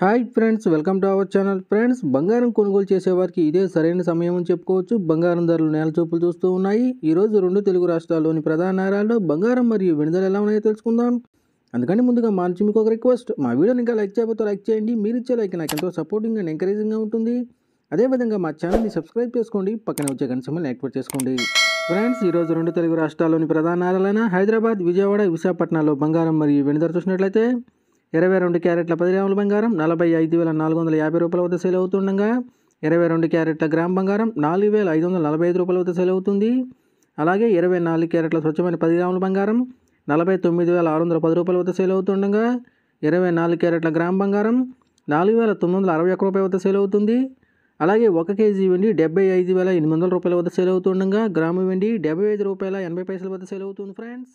hi friends welcome to our channel friends బంగారం కొనుగోలు చేసేవారికి ఇదే సరైన సమయం అని చెప్పుకోవచ్చు బంగారం ధరలు నేల చూపులు చూస్తూ ఉన్నాయి ఈరోజు రెండు తెలుగు రాష్ట్రాల్లోని ప్రధాన నగరాల్లో బంగారం మరియు విడుదల ఎలా ఉన్నాయో తెలుసుకుందాం అందుకని ముందుగా మార్చి మీకు ఒక రిక్వెస్ట్ మా వీడియోని ఇంకా లైక్ చేయబోతే లైక్ చేయండి మీరు ఇచ్చే లైక్ నాకు ఎంతో సపోర్టింగ్ అండ్ ఎంకరేజింగ్గా ఉంటుంది అదేవిధంగా మా ఛానల్ని సబ్స్క్రైబ్ చేసుకోండి పక్కన వచ్చే గంట యాక్టివేట్ చేసుకోండి ఫ్రెండ్స్ ఈరోజు రెండు తెలుగు రాష్ట్రాల్లోని ప్రధాన నగరాలైన హైదరాబాద్ విజయవాడ విశాఖపట్నంలో బంగారం మరియు వెనుదర చూసినట్లయితే ఇరవై రెండు క్యారెట్ల పది గ్రాముల బంగారం నలభై ఐదు వేల నాలుగు వందల యాభై రూపాయల వద్ద సేల్ అవుతుండగా ఇరవై రెండు క్యారెట్ల గ్రామ్ బంగారం నాలుగు వేల ఐదు వందల నలభై ఐదు రూపాయల వద్ద సేల్ అవుతుంది అలాగే ఇరవై నాలుగు క్యారెట్ల స్వచ్ఛమైన పది గ్రాముల బంగారం నలభై తొమ్మిది వేల ఆరు వందల పది రూపాయల వద్ద సేల్ అవుతుండగా ఇరవై నాలుగు క్యారెట్ల గ్రామ్ బంగారం నాలుగు వేల తొమ్మిది వందల అరవై ఒక్క రూపాయల వద్ద సేల్ అవుతుంది అలాగే ఒక కేజీ వెండి డెబ్బై ఐదు వేల ఎనిమిది వందల రూపాయల వద్ద సేల్ అవుతుండగా గ్రాము వెండి డెబ్బై ఐదు రూపాయల ఎనభై పైసల వద్ద సేల్ అవుతుంది ఫ్రెండ్స్